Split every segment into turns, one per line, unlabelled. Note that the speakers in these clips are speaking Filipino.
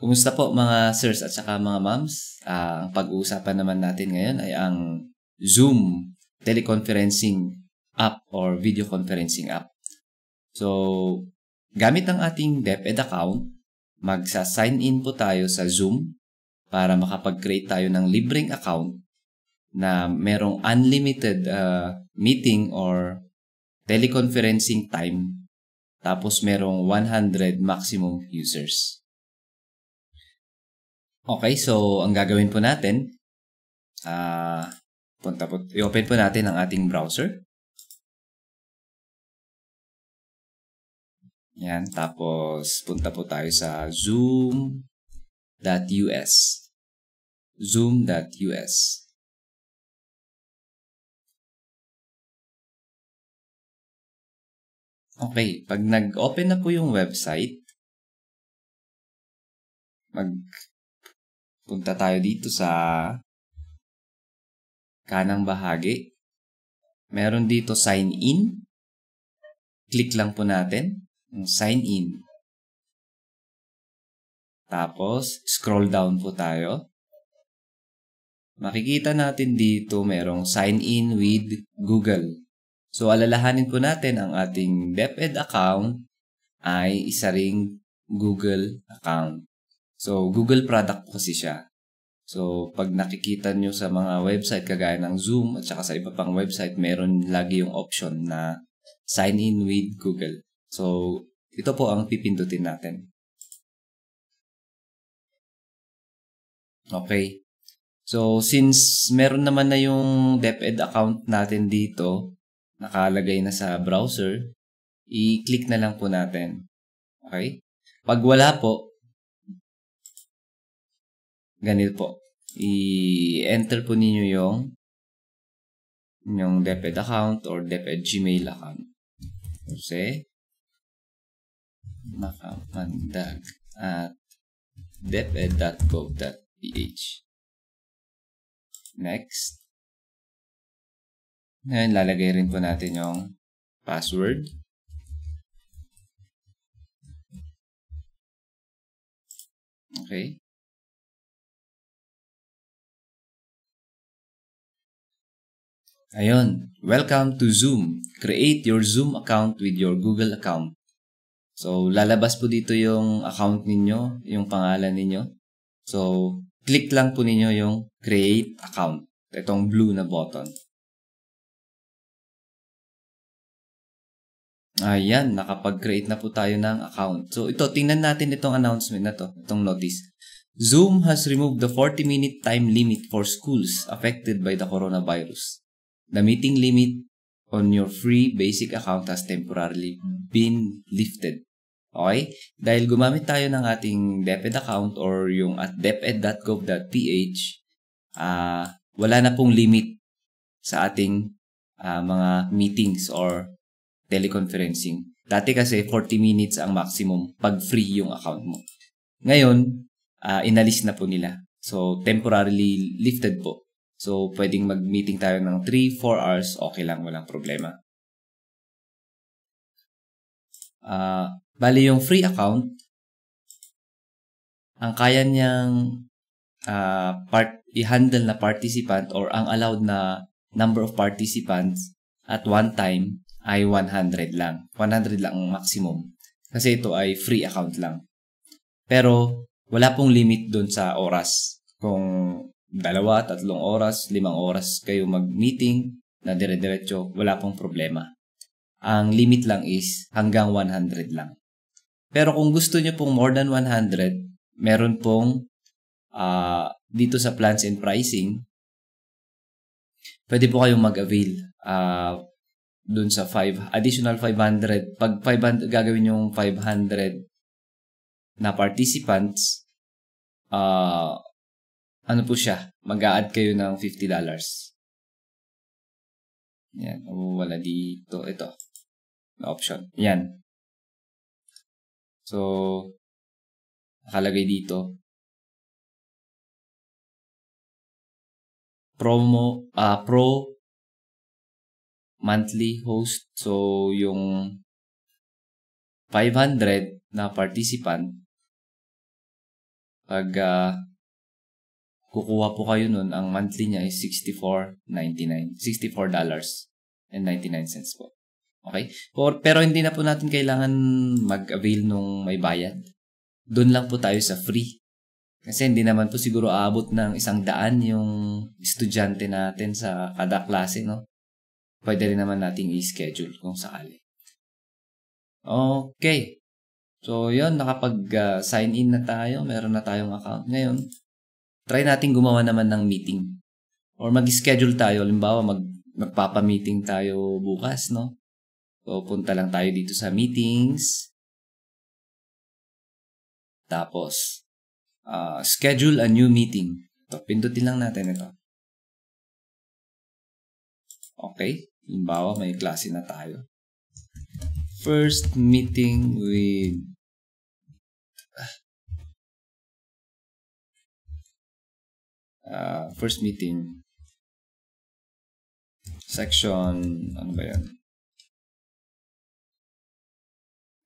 Kumusta po mga sirs at saka mga moms? Uh, ah, ang pag-uusapan naman natin ngayon ay ang Zoom teleconferencing app or video conferencing app. So, gamit ang ating DepEd account, magsa-sign in po tayo sa Zoom para makapag-create tayo ng libreng account na merong unlimited uh, meeting or teleconferencing time tapos merong 100 maximum users. Okay, so ang gagawin po natin,
uh, punta po, i-open po natin ang ating browser.
Yan, tapos punta po tayo sa zoom.us. zoom.us.
Okay, pag nag-open na po yung website, mag Punta tayo dito sa
kanang bahagi. Meron dito sign in. Click lang po natin yung sign in. Tapos, scroll down po tayo. Makikita natin dito merong sign in with Google. So, alalahanin po natin ang ating DepEd account ay isa ring Google account. So, Google product kasi siya. So, pag nakikita nyo sa mga website kagaya ng Zoom at saka sa iba pang website, meron lagi yung option na sign in with Google. So, ito po ang pipindutin natin. Okay. So, since meron naman na yung DepEd account natin dito, nakalagay na sa browser, i-click na lang po natin. Okay? Pag wala po, Ganito po. I-enter po ninyo yung yung DepEd account or DepEd Gmail account. Jose makapandag at
deped.gov.ph Next. Ngayon, lalagay rin po natin yung password. Okay.
Ayun, welcome to Zoom. Create your Zoom account with your Google account. So, lalabas po dito yung account ninyo, yung pangalan ninyo. So, click lang po ninyo yung create account. Itong blue na button. Ayan, nakapag-create na po tayo ng account. So, ito, tingnan natin itong announcement na to, itong notice. Zoom has removed the 40-minute time limit for schools affected by the coronavirus. The meeting limit on your free basic account has temporarily been lifted. Okay? Dahil gumamit tayo ng ating DepEd account or yung at deped.gov.ph, uh, wala na pong limit sa ating uh, mga meetings or teleconferencing. Dati kasi 40 minutes ang maximum pag free yung account mo. Ngayon, uh, inalis na po nila. So, temporarily lifted po So, pwedeng mag-meeting tayo ng 3-4 hours, okay lang, walang problema. Uh, ah, bali, yung free account, ang kaya niyang uh, part, i-handle na participant or ang allowed na number of participants at one time ay 100 lang. 100 lang ang maximum. Kasi ito ay free account lang. Pero wala pong limit doon sa oras kung dalawa, tatlong oras, limang oras kayo mag-meeting na dire-diretso, wala pong problema. Ang limit lang is hanggang 100 lang. Pero kung gusto nyo pong more than 100, meron pong uh, dito sa plans and pricing, pwede po kayong mag-avail uh, dun sa 5, additional 500. Pag 500, gagawin yung 500 na participants, uh, ano po siya, mag a kayo ng $50.
Yan, wala dito, ito, na option. Yan. So, nakalagay dito, promo,
uh, pro monthly host. So, yung 500 na participant, pag uh, kukuha po kayo nun, ang monthly niya is $64.99. $64.99 po. Okay? Or, pero hindi na po natin kailangan mag-avail nung may bayad. Doon lang po tayo sa free. Kasi hindi naman po siguro aabot ng isang daan yung estudyante natin sa kada klase, no? Pwede rin naman nating i-schedule kung sakali. Okay. So, yon nakapag-sign ah, uh, in na tayo. Meron na tayong account ngayon try natin gumawa naman ng meeting. Or mag-schedule tayo. Limbawa, mag, magpapa-meeting tayo bukas, no? So, punta lang tayo dito sa meetings. Tapos, uh, schedule a new meeting. Ito, pindutin lang natin ito. Okay. Limbawa, may klase na tayo.
First meeting with uh, first meeting section ano ba yan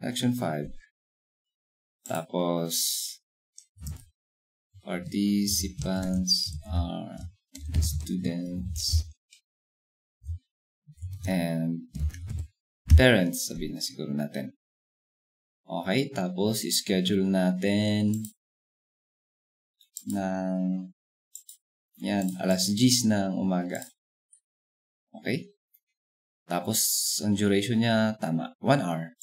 section 5 tapos
participants are students and parents sabihin na siguro natin okay tapos schedule natin ng yan, alas 10 ng umaga. Okay? Tapos, ang duration niya, tama, 1 hour.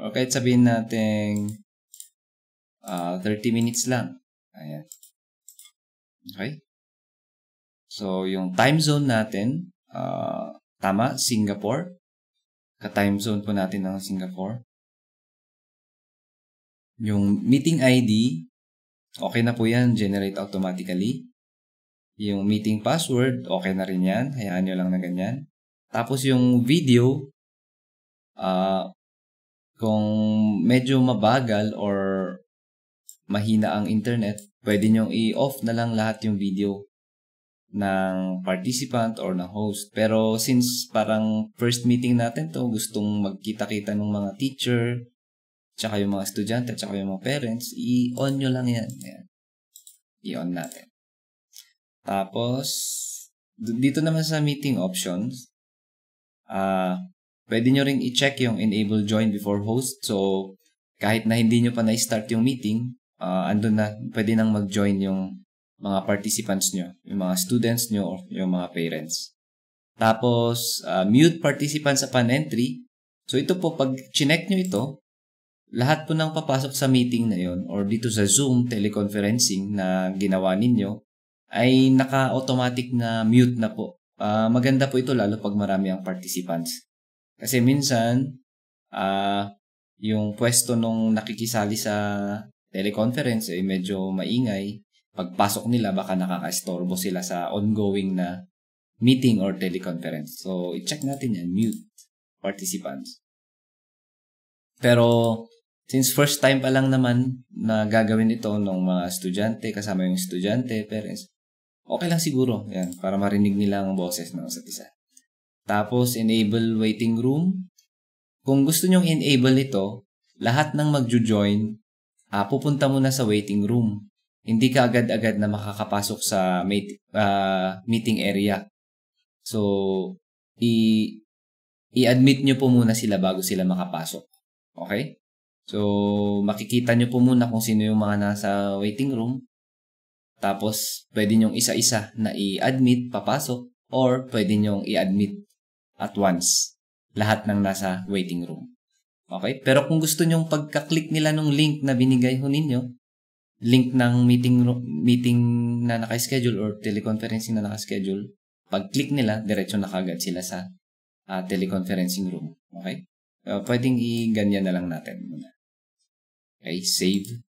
Or kahit sabihin natin, uh, ah, 30 minutes lang. Ayan. Okay? So, yung time zone natin, uh, tama, Singapore. Ka-time zone po natin ng Singapore. Yung meeting ID, okay na po yan, generate automatically. Yung meeting password, okay na rin yan. Hayaan nyo lang na ganyan. Tapos yung video, uh, kung medyo mabagal or mahina ang internet, pwede nyong i-off na lang lahat yung video ng participant or ng host. Pero since parang first meeting natin to, gustong magkita-kita ng mga teacher, tsaka yung mga estudyante, tsaka yung mga parents, i-on nyo lang yan. I-on natin. Tapos, dito naman sa meeting options, uh, pwede nyo ring i-check yung enable join before host. So, kahit na hindi nyo pa na-start yung meeting, uh, andun na, pwede nang mag-join yung mga participants nyo, yung mga students nyo or yung mga parents. Tapos, uh, mute participants upon entry. So, ito po, pag chinek nyo ito, lahat po nang papasok sa meeting na yon or dito sa Zoom teleconferencing na ginawa ninyo, ay naka-automatic na mute na po. Uh, maganda po ito lalo pag marami ang participants. Kasi minsan, uh, yung pwesto nung nakikisali sa teleconference ay eh, medyo maingay. Pagpasok nila, baka nakakaistorbo sila sa ongoing na meeting or teleconference. So, i-check natin yan, mute participants. Pero, since first time pa lang naman na gagawin ito nung mga estudyante, kasama yung estudyante, parents, okay lang siguro. Yan, para marinig nila ang boses ng isa't isa. Tapos, enable waiting room. Kung gusto nyong enable ito, lahat ng magjo-join, uh, pupunta muna sa waiting room. Hindi ka agad-agad na makakapasok sa mate, uh, meeting area. So, i- i-admit nyo po muna sila bago sila makapasok. Okay? So, makikita nyo po muna kung sino yung mga nasa waiting room. Tapos, pwede nyong isa-isa na i-admit papasok or pwede nyong i-admit at once lahat ng nasa waiting room. Okay? Pero kung gusto nyong pagka-click nila nung link na binigay ho ninyo, link ng meeting room, meeting na naka-schedule or teleconferencing na naka-schedule, pag-click nila, diretso na kagad sila sa uh, teleconferencing room. Okay? Uh, pwedeng i-ganyan na lang natin muna. Okay, save.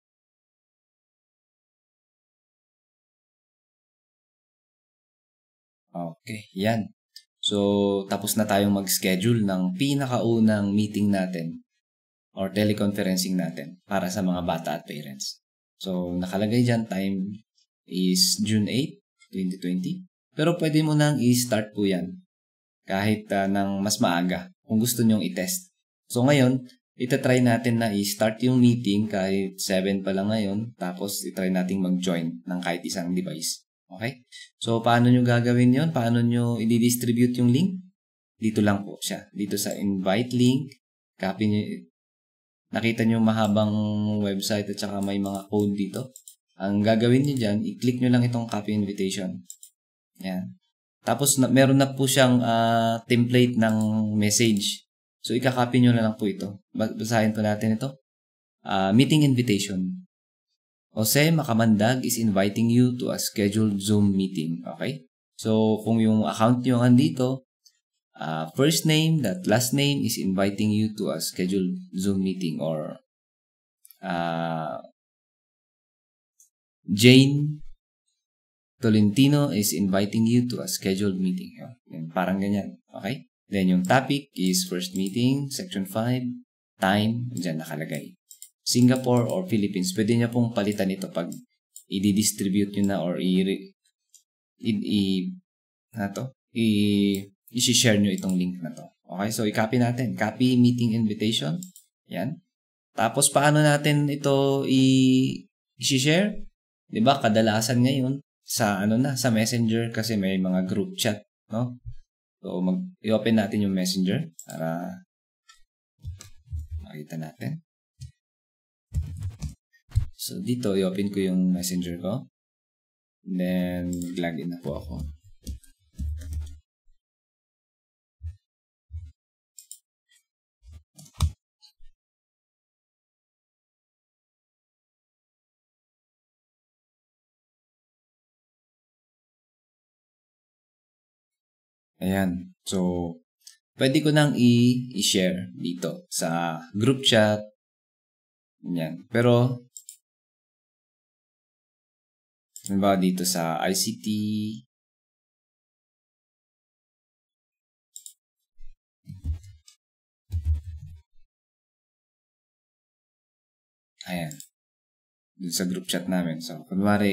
Okay, yan. So, tapos na tayong mag-schedule ng pinakaunang meeting natin or teleconferencing natin para sa mga bata at parents. So, nakalagay dyan, time is June 8, 2020. Pero pwede mo nang i-start po yan kahit uh, ng mas maaga kung gusto nyong i-test. So, ngayon, itatry natin na i-start yung meeting kahit 7 pa lang ngayon tapos itry nating mag-join ng kahit isang device. Okay? So, paano nyo gagawin yon? Paano nyo i-distribute yung link? Dito lang po siya. Dito sa invite link. Copy nyo. Nakita nyo mahabang website at saka may mga code dito. Ang gagawin nyo dyan, i-click nyo lang itong copy invitation. Yan. Tapos, na, meron na po siyang uh, template ng message. So, ikakopy nyo na lang po ito. Basahin po natin ito. Uh, meeting invitation. Jose Makamandag is inviting you to a scheduled Zoom meeting. Okay? So, kung yung account nyo nandito, uh, first name, that last name is inviting you to a scheduled Zoom meeting or uh, Jane Tolentino is inviting you to a scheduled meeting. Yan, parang ganyan. Okay? Then yung topic is first meeting, section 5, time, dyan nakalagay. Singapore or Philippines, pwede niya pong palitan ito pag i-distribute niyo na or i- i- i- na ano to? I- i-share niyo itong link na to. Okay, so i-copy natin. Copy meeting invitation. Yan. Tapos paano natin ito i- i-share? 'Di ba? Kadalasan ngayon sa ano na, sa Messenger kasi may mga group chat, no? So mag i-open natin yung Messenger para makita natin. So, dito, i-open ko yung messenger ko. And then, login na po ako. Ayan. So, pwede ko nang i-share dito sa group chat yan. Pero,
halimbawa dito sa ICT, Ayan. Dun sa group chat namin. So, kunwari,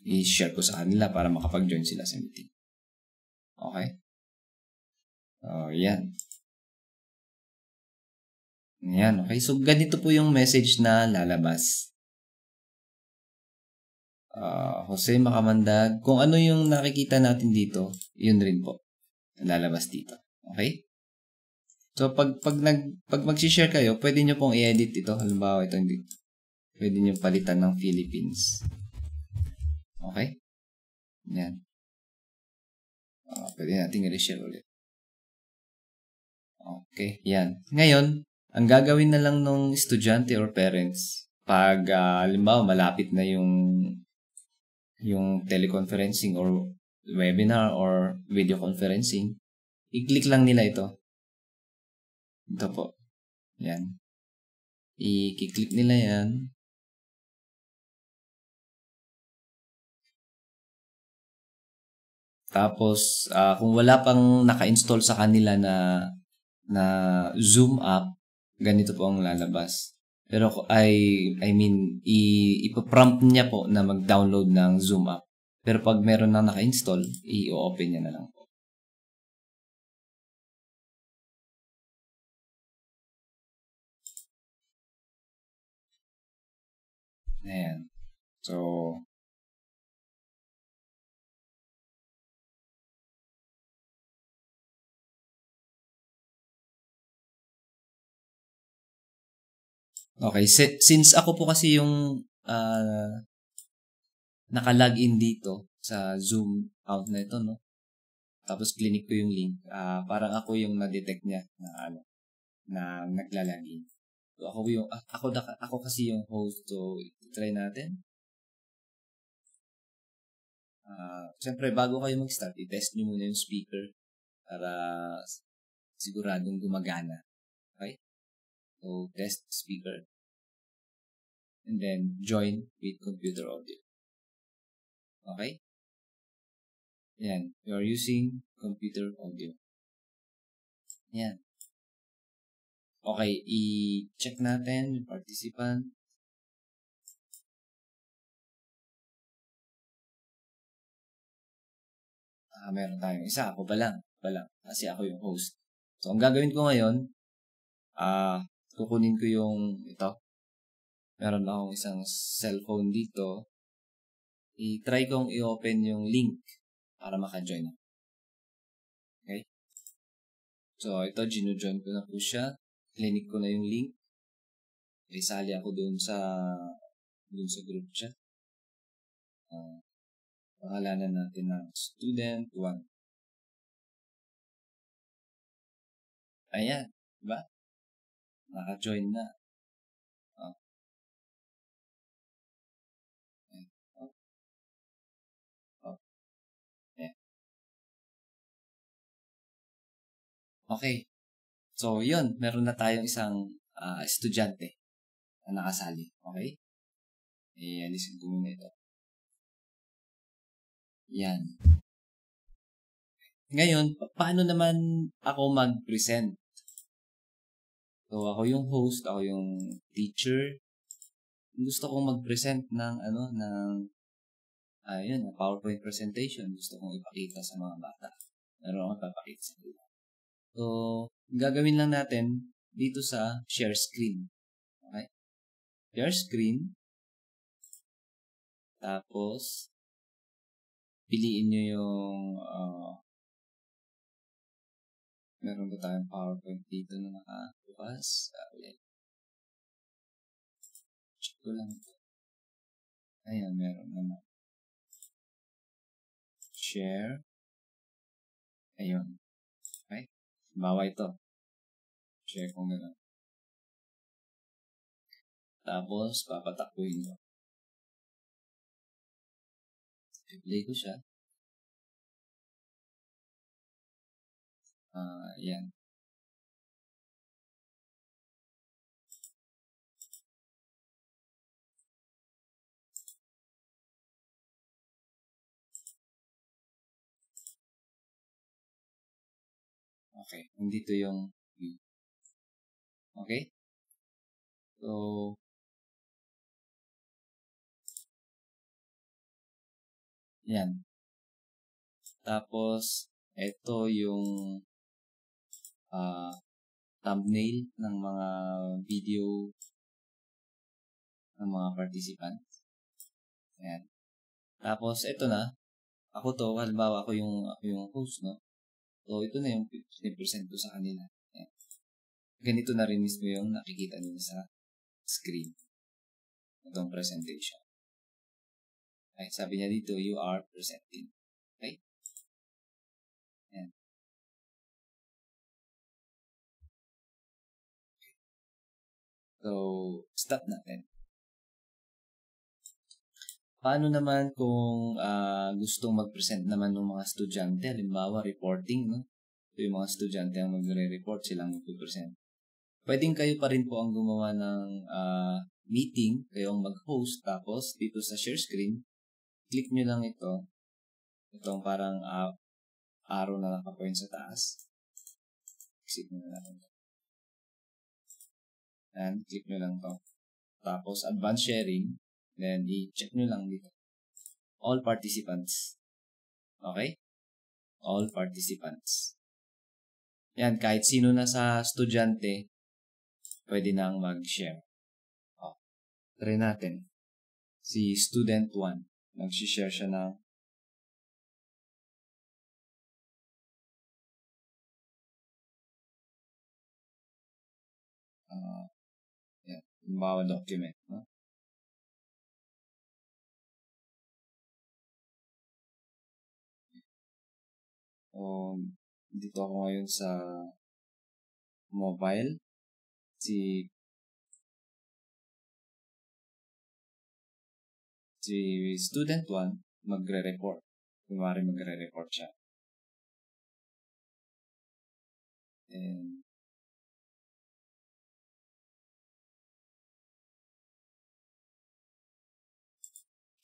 i-share ko sa kanila para makapag-join sila sa meeting. Okay? So, oh, yan.
Ayan, okay. So, ganito po yung message na lalabas. Uh, Jose Makamandag, kung ano yung nakikita natin dito, yun rin po. Lalabas dito. Okay? So, pag, pag, nag, pag mag-share kayo, pwede nyo pong i-edit ito. Halimbawa, ito hindi. Pwede nyo palitan ng Philippines. Okay? Yan. Uh, ah, pwede natin i-share ulit. Okay, yan. Ngayon, ang gagawin na lang nung estudyante or parents, pag uh, malapit na yung yung teleconferencing or webinar or video conferencing, i-click lang nila ito. Ito
po. Yan. I-click nila yan.
Tapos, uh, kung wala pang naka-install sa kanila na na Zoom app, ganito po ang lalabas. Pero I, I mean, i, ipaprompt niya po na mag-download ng Zoom app. Pero pag meron na naka-install, i-open
niya na lang po. Ayan. So,
Okay, si- since ako po kasi yung uh, naka-login dito sa Zoom account na ito, no? Tapos clinic ko yung link. Uh, parang ako yung na-detect niya na ano, na naglalagin. So ako yung ah, ako ako kasi yung host so try natin. Uh, Siyempre, bago kayo mag-start,
i-test niyo muna yung speaker para siguradong gumagana. Okay? So, test speaker and then join with computer audio. Okay? Yan. You are using computer audio. Yan. Okay, i-check natin yung participant. Ah,
meron tayong isa. Ako ba lang? Ba lang. Kasi ako yung host. So, ang gagawin ko ngayon, ah, kukunin ko yung ito meron akong isang cellphone dito, i-try kong i-open yung link para maka-join
ako. Okay? So, ito, gino-join ko na po siya. Clinic ko na yung link. Okay, sali ako dun sa dun sa group chat. Uh, ah, pangalanan natin ng student 1. Ayan, diba? Naka-join na. Okay. So, yun. Meron na tayong isang uh, estudyante na nakasali. Okay? Eh, alisin ko muna ito. Yan.
Ngayon, pa- paano naman ako mag-present? So, ako yung host, ako yung teacher. Gusto kong mag-present ng, ano, ng, ayun, ah, uh, PowerPoint presentation. Gusto kong ipakita sa mga bata. Meron akong papakita sa kanila. So, gagawin lang natin
dito sa share screen. Okay? Share screen. Tapos, piliin nyo yung uh, meron ba tayong PowerPoint dito na nakabukas? Uh, wait. Check ko lang ito. Ayan, meron naman. Share. Ayun. Bawa ito. Share ko nga lang. Tapos, papatakbuhin ko. I-play ko siya. Ah, uh, yan. Okay, nandito yung view. Okay? So, yan. Tapos, ito yung uh, thumbnail ng mga video ng mga participants. Ayan. Tapos, ito na. Ako to, halimbawa ako yung, ako yung host, no? So, ito na yung 50% ko sa kanila. Ayan. Eh, ganito na rin mismo yung nakikita nila sa screen. Itong presentation. Ay, sabi niya dito, you are presenting. Okay? Ayan.
So, stop natin. Paano naman kung uh, gustong mag-present naman ng mga estudyante, halimbawa reporting, no? So, yung mga estudyante ang magre-report, silang mag-present. Pwedeng kayo pa rin po ang gumawa ng uh, meeting, kayong mag-host, tapos dito sa share screen, click nyo lang ito, itong parang uh,
arrow na nakapoint sa taas. Exit nyo na lang. And click nyo lang to. Tapos, advanced sharing. Then,
i-check nyo lang dito. All participants. Okay? All participants. Yan, kahit sino na sa estudyante, pwede nang mag-share. Oh, try natin.
Si student 1, mag-share siya ng uh, yan, yeah, document. No? Um, dito ako ngayon sa mobile. Si si student 1 magre-report. Kumari magre-report siya. And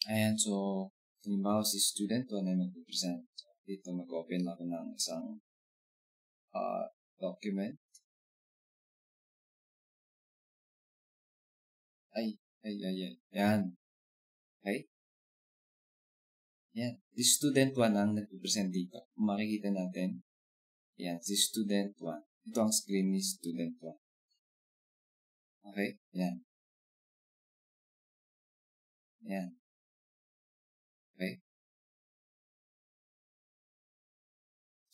Ayan, so, halimbawa si student 1 ay mag-present dito mag-open ako ng isang uh, document. Ay, ay, ay, ay. Yan. Okay? Yan.
Si student 1 ang nag-present dito. Kung makikita natin, yan, si student 1. Ito ang screen ni student 1.
Okay? Yan. Yan. Okay?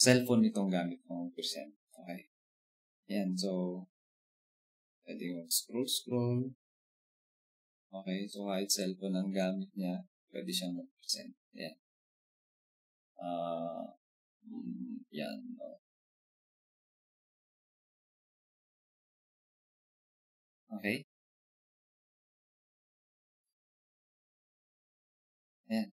cellphone itong gamit kong percent. Okay. Yan, so, pwede yung scroll, scroll. Okay, so kahit cellphone ang gamit niya, pwede siyang mag-percent. Yan. Uh, yan, no. Okay? Ayan.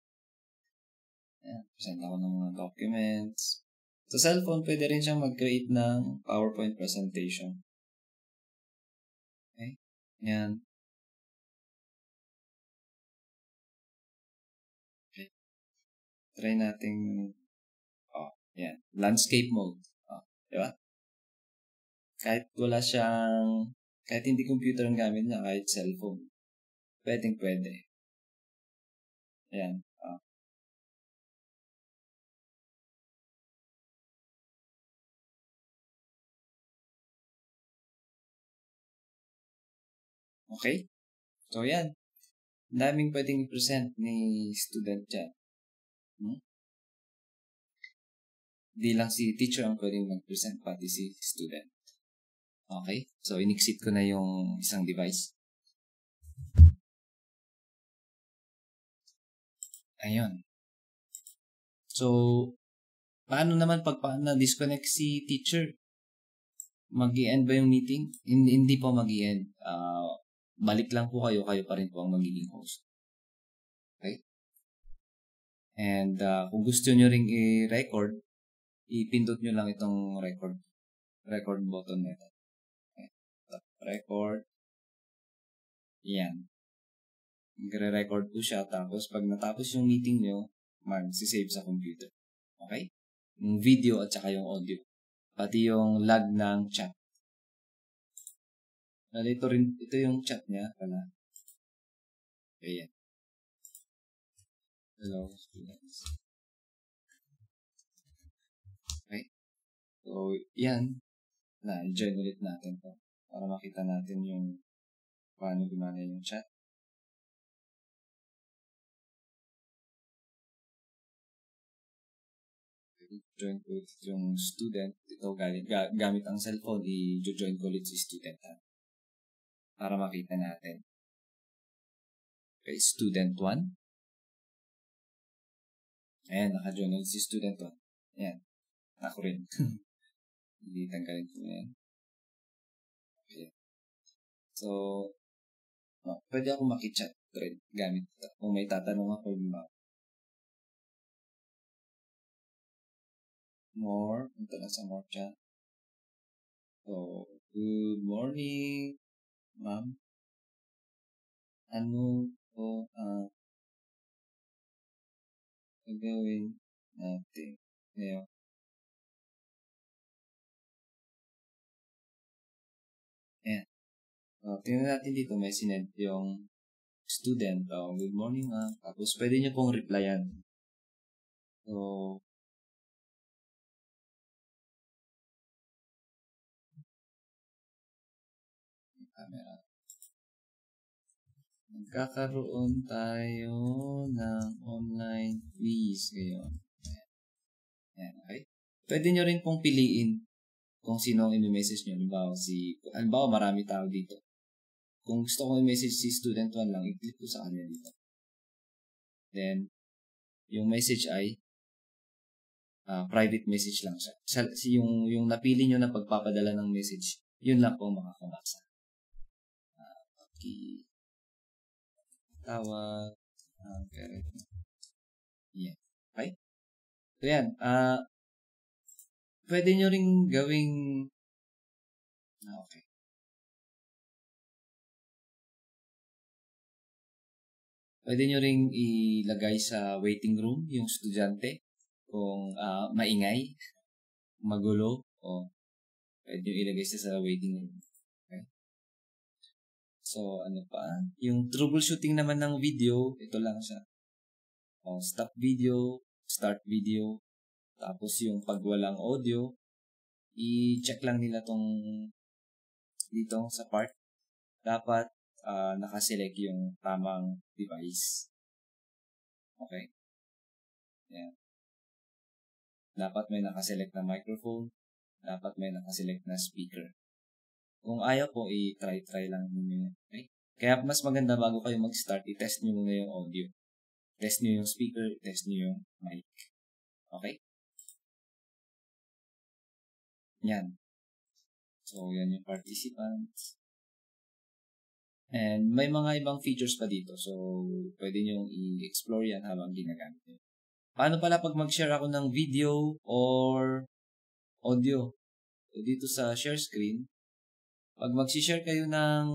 Ayan. Present ako ng mga documents. Sa cellphone, pwede rin siyang mag-create ng PowerPoint presentation. Okay? Yan. Okay. Try natin. oh, yan, landscape mode. Oh,
di ba? Kahit wala siyang, kahit hindi computer ang gamit niya, kahit cellphone. Pwedeng pwede.
Ayan. Okay? So, yan. daming pwedeng present ni student dyan. Hmm?
Di lang si teacher ang pwedeng mag-present, pati si student. Okay? So, in-exit ko na yung isang device.
Ayun. So,
paano naman pag na-disconnect si teacher? mag end ba yung meeting? Hindi, hindi pa mag end Uh, ah, balik lang po kayo, kayo pa rin po ang magiging host. Okay? And uh, kung gusto nyo ring i-record,
ipindot nyo lang itong record record button nito. Okay. Record. Yan. Magre-record po
siya. Tapos, pag natapos yung meeting nyo, mag-save sa computer. Okay? Yung video at saka yung audio. Pati yung lag ng chat.
Nandito ah, rin, ito yung chat niya pala. Ayan. Hello, students. Okay. So, yan. Na-enjoy ulit natin to. Para makita natin yung paano gumana yung chat.
join ko ulit yung student. dito galing, ga, gamit ang cellphone, i-join ko ulit si student. Ha? para makita natin. Okay, student
1. Ayan, naka-join si student 1. Ayan. Ako rin. Hindi tanggalin ko na Okay. So, oh, pwede ako makichat rin gamit ito. Kung may tatanong ako, ba? More. Punta na sa more chat. So, good morning. Ma'am, ano po ang uh, gagawin natin ngayon? Ayan. Uh, tingnan natin dito, may sinend yung student. Oh, good morning, ah. Tapos, pwede niyo pong replyan. So, camera. Magkakaroon tayo
ng online quiz ngayon. Ayan, okay? Pwede nyo rin pong piliin kung sino ang i-message nyo. Halimbawa, si, halimbawa marami tao dito. Kung gusto kong i-message si student 1 lang, i-click ko sa kanya dito. Then, yung message ay uh, private message lang siya. Si, yung, yung napili nyo na pagpapadala ng message, yun lang po makakabasa
key tawag ang uh, Yeah. Okay? So, yan. Uh, pwede nyo rin gawing ah, okay. Pwede nyo
rin ilagay sa waiting room yung estudyante kung uh, maingay, magulo, o pwede nyo ilagay siya sa waiting room. So, ano pa? Yung troubleshooting naman ng video, ito lang siya. O, oh, stop video, start video, tapos yung pag walang audio, i-check lang nila tong dito sa part. Dapat uh, nakaselect yung tamang device.
Okay? Yan. Dapat may
nakaselect na microphone. Dapat may nakaselect na speaker. Kung ayaw po, i-try-try lang muna yan. Okay? Kaya mas maganda bago kayo mag-start, i-test nyo muna yung audio. Test nyo yung speaker, test nyo yung mic. Okay?
Yan. So, yan yung participants.
And may mga ibang features pa dito. So, pwede nyo i-explore yan habang ginagamit nyo. Paano pala pag mag-share ako ng video or audio? So, dito sa share screen, pag mag-share kayo ng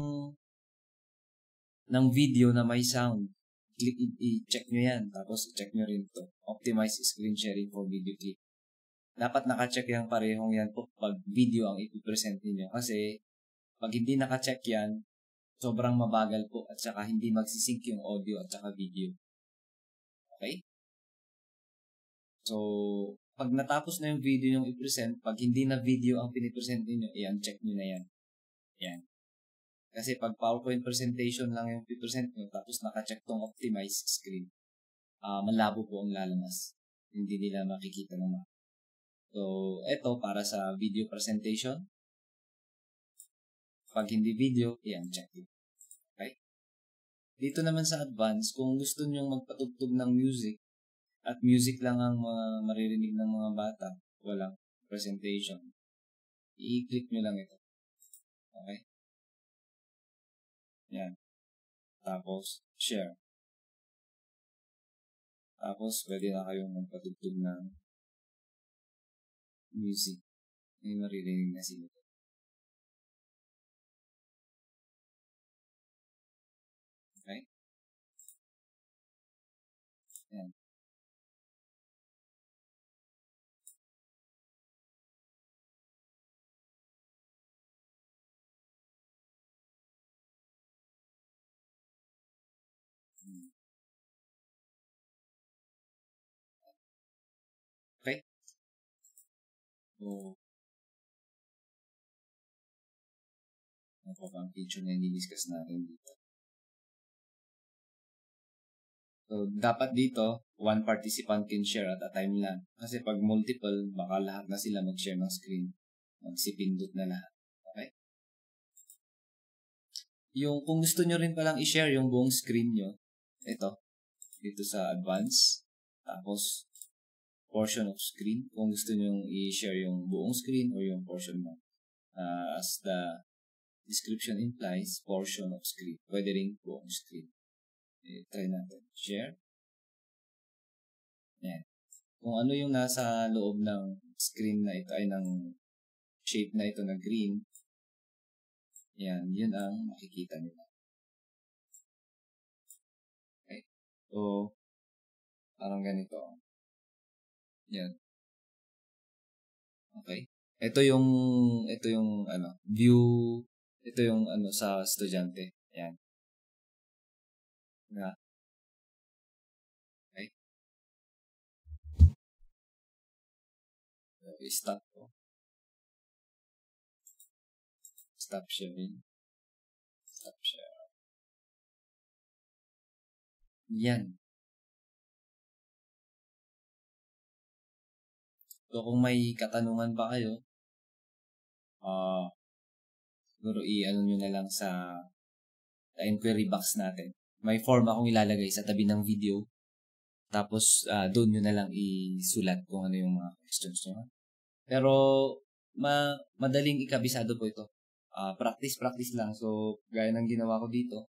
ng video na may sound, click, i-check nyo yan. Tapos, i-check nyo rin to. Optimize screen sharing for video clip. Dapat naka-check yan parehong yan po pag video ang ipipresent niyo Kasi, pag hindi naka-check yan, sobrang mabagal po at saka hindi magsisync yung audio at saka video. Okay? So, pag natapos na yung video yung i-present, pag hindi na video ang pinipresent niyo i-uncheck nyo na yan. Yan. Kasi pag PowerPoint presentation lang yung pipresent mo, tapos nakacheck tong optimize screen, uh, malabo po ang lalamas. Hindi nila makikita naman. So, eto para sa video presentation. Pag hindi video, yan, check it. Okay? Dito naman sa advance, kung gusto nyo magpatugtog ng music, at music lang ang uh, maririnig ng mga bata, walang presentation, i-click nyo lang ito. Okay?
Yan. Tapos, share. Tapos, pwede na kayong magpatugtog ng music. May maririnig na sila.
ako pa bang picture na nidiscuss natin dito? So, dapat dito, one participant can share at a time lang. Kasi pag multiple, baka lahat na sila mag-share ng screen. Magsipindot na lahat. Okay? Yung, kung gusto nyo rin palang i-share yung buong screen nyo, ito, dito sa advance, tapos portion of screen kung gusto nyo i-share yung buong screen or yung portion mo. Uh, ah, as the description implies, portion of screen. Pwede rin buong screen. E, try natin. Share. Yan. Kung ano yung nasa loob ng
screen na ito ay ng shape na ito na green, yan, yun ang makikita nila. Okay. So, parang ganito. Yan. Okay. Ito yung ito yung ano, view ito yung ano sa estudyante. Yan. Na. Okay. Okay, stop ko. Oh. Stop sharing. Stop share. Yan. So kung
may katanungan pa kayo, uh, siguro i-ano nyo na lang sa, sa inquiry box natin. May form akong ilalagay sa tabi ng video. Tapos uh, doon nyo na lang isulat kung ano yung mga questions nyo. Pero ma madaling ikabisado po ito. Uh, practice, practice lang. So, gaya ng ginawa ko dito,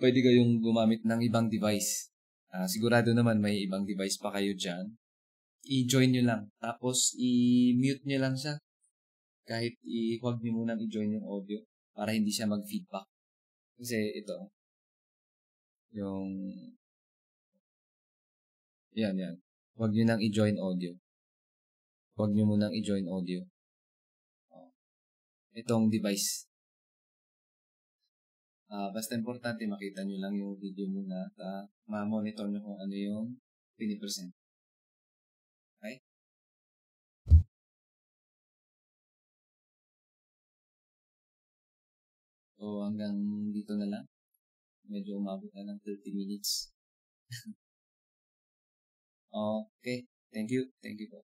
pwede kayong gumamit ng ibang device. Uh, sigurado naman may ibang device pa kayo dyan i-join nyo lang. Tapos, i-mute nyo lang siya. Kahit i- huwag nyo munang i-join yung audio para hindi siya mag-feedback. Kasi ito,
yung, yan, yan. Huwag nyo nang i-join audio. Huwag nyo munang i-join audio. Oh. Itong device. Uh, basta importante makita nyo lang yung video muna at uh, ma-monitor nyo kung ano yung pinipresent. So, hanggang dito na lang. Medyo umabot na ng 30 minutes. okay. Thank you. Thank you po.